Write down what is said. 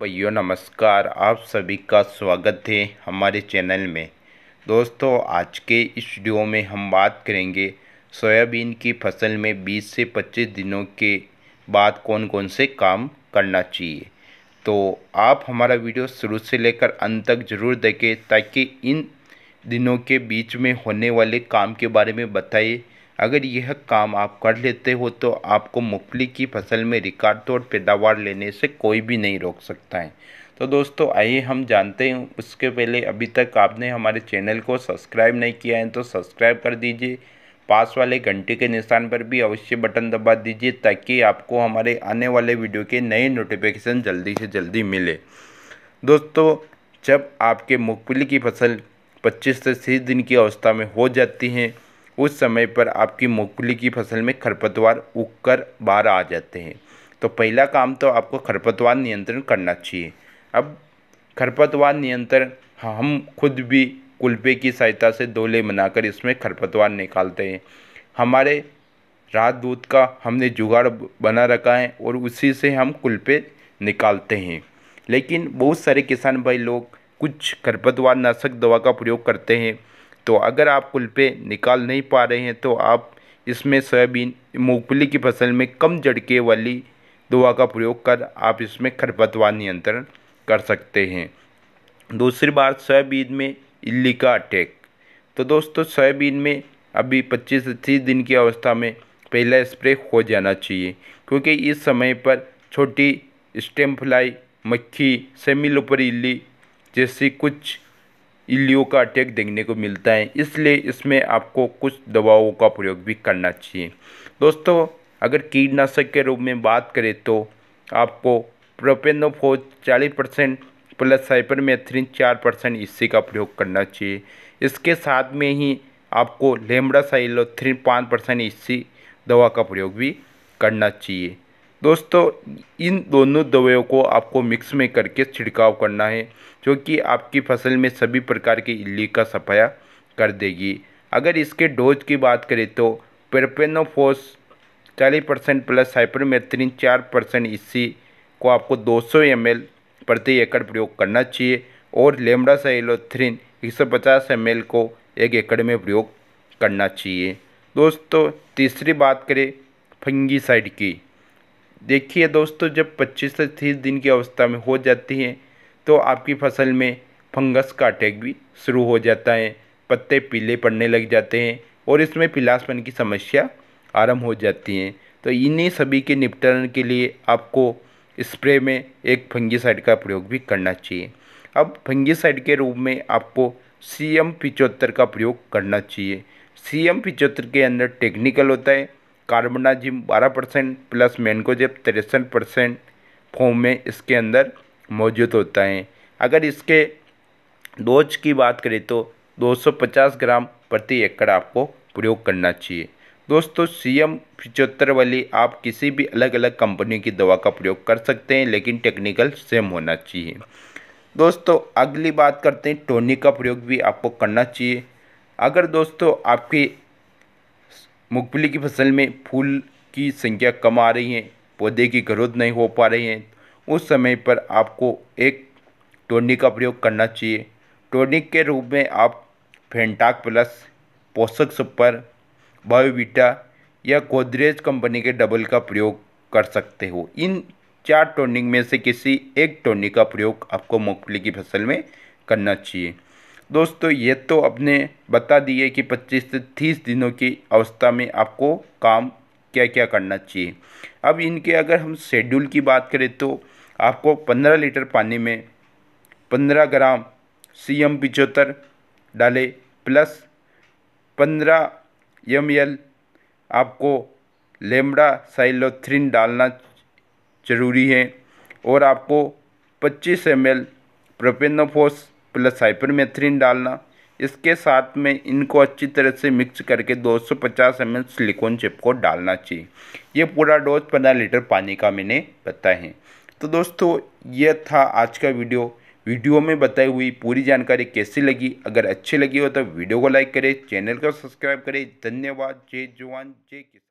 भैया नमस्कार आप सभी का स्वागत है हमारे चैनल में दोस्तों आज के इस वीडियो में हम बात करेंगे सोयाबीन की फसल में 20 से 25 दिनों के बाद कौन कौन से काम करना चाहिए तो आप हमारा वीडियो शुरू से लेकर अंत तक ज़रूर देखें ताकि इन दिनों के बीच में होने वाले काम के बारे में बताए अगर यह काम आप कर लेते हो तो आपको मूंगफली की फसल में रिकॉर्ड तोड़ पैदावार लेने से कोई भी नहीं रोक सकता है तो दोस्तों आइए हम जानते हैं उसके पहले अभी तक आपने हमारे चैनल को सब्सक्राइब नहीं किया है तो सब्सक्राइब कर दीजिए पास वाले घंटे के निशान पर भी अवश्य बटन दबा दीजिए ताकि आपको हमारे आने वाले वीडियो के नए नोटिफिकेशन जल्दी से जल्दी मिले दोस्तों जब आपके मूंगफली की फसल 25 से 30 दिन की अवस्था में हो जाती है उस समय पर आपकी मूंगफली की फसल में खरपतवार उग कर बाहर आ जाते हैं तो पहला काम तो आपको खरपतवार नियंत्रण करना चाहिए अब खरपतवार नियंत्रण हाँ, हम खुद भी कुल्पे की सहायता से दोले बनाकर इसमें खरपतवार निकालते हैं हमारे रात दूध का हमने जुगाड़ बना रखा है और उसी से हम कुल्पे निकालते हैं लेकिन बहुत सारे किसान भाई लोग कुछ खरपतवार नाशक दवा का प्रयोग करते हैं तो अगर आप कुल पे निकाल नहीं पा रहे हैं तो आप इसमें सोयाबीन मूंगफली की फसल में कम जड़के वाली दवा का प्रयोग कर आप इसमें खरपतवार नियंत्रण कर सकते हैं दूसरी बात सोयाबीन में इल्ली का अटैक तो दोस्तों सोयाबीन में अभी 25 से तीस दिन की अवस्था में पहला स्प्रे हो जाना चाहिए क्योंकि इस समय पर छोटी स्टेम मक्खी सेमिलोपर इल्ली जैसी कुछ इल्लियों का अटैक देखने को मिलता है इसलिए इसमें आपको कुछ दवाओं का प्रयोग भी करना चाहिए दोस्तों अगर कीटनाशक के रूप में बात करें तो आपको प्रोपेनोफोज चालीस परसेंट प्लस साइपरमेथ्रिन चार परसेंट इससे का प्रयोग करना चाहिए इसके साथ में ही आपको लेमड़ा साइलोथ्रिन पाँच परसेंट इससे दवा का प्रयोग भी करना चाहिए दोस्तों इन दोनों दवाइयों को आपको मिक्स में करके छिड़काव करना है जो कि आपकी फसल में सभी प्रकार के इल्ली का सफाया कर देगी अगर इसके डोज की बात करें तो पेरपेनोफोस चालीस परसेंट प्लस हाइपरमेथ्रिन चार परसेंट इसी को आपको 200 सौ प्रति एकड़ प्रयोग करना चाहिए और लेमडा साइलोथ्रीन एक सौ पचास एम को एक एकड़ में प्रयोग करना चाहिए दोस्तों तीसरी बात करें फंगीसाइड की देखिए दोस्तों जब 25 से तीस दिन की अवस्था में हो जाती है तो आपकी फसल में फंगस का अटैक भी शुरू हो जाता है पत्ते पीले पड़ने लग जाते हैं और इसमें पिलासपन की समस्या आरंभ हो जाती है तो इन्हीं सभी के निपटारण के लिए आपको स्प्रे में एक फंगीसाइड का प्रयोग भी करना चाहिए अब फंगीसाइड के रूप में आपको सी एम का प्रयोग करना चाहिए सी एम के अंदर टेक्निकल होता है कार्बोनाजिम 12 परसेंट प्लस मैनकोजेब तिरसठ परसेंट फॉर्म में इसके अंदर मौजूद होता है अगर इसके डोज की बात करें तो 250 ग्राम प्रति एकड़ आपको प्रयोग करना चाहिए दोस्तों सी एम वाली आप किसी भी अलग अलग कंपनी की दवा का प्रयोग कर सकते हैं लेकिन टेक्निकल सेम होना चाहिए दोस्तों अगली बात करते हैं टोनिक का प्रयोग भी आपको करना चाहिए अगर दोस्तों आपकी मूंगफली की फसल में फूल की संख्या कम आ रही है पौधे की ग्रोथ नहीं हो पा रही है उस समय पर आपको एक टोनिक का प्रयोग करना चाहिए टोनिक के रूप में आप फेंटाक प्लस पोषक सुपर बायोविटा या गोदरेज कंपनी के डबल का प्रयोग कर सकते हो इन चार टोनिक में से किसी एक टोनिक का प्रयोग आपको मूंगफली की फसल में करना चाहिए दोस्तों ये तो अपने बता दिए कि 25 से 30 दिनों की अवस्था में आपको काम क्या क्या करना चाहिए अब इनके अगर हम शेड्यूल की बात करें तो आपको 15 लीटर पानी में 15 ग्राम सी एम पिचहत्तर डाले प्लस 15 एम एल आपको लेमड़ा साइलोथ्रिन डालना ज़रूरी है और आपको 25 M L profenofos plus cypermethrin डालना इसके साथ में इनको अच्छी तरह से मिक्स करके 250 सौ पचास एम सिलिकॉन चिप को डालना चाहिए ये पूरा डोज पंद्रह लीटर पानी का मैंने बताया है तो दोस्तों यह था आज का वीडियो वीडियो में बताई हुई पूरी जानकारी कैसी लगी अगर अच्छी लगी हो तो वीडियो को लाइक करें चैनल को सब्सक्राइब करें धन्यवाद जय जवान जय किसान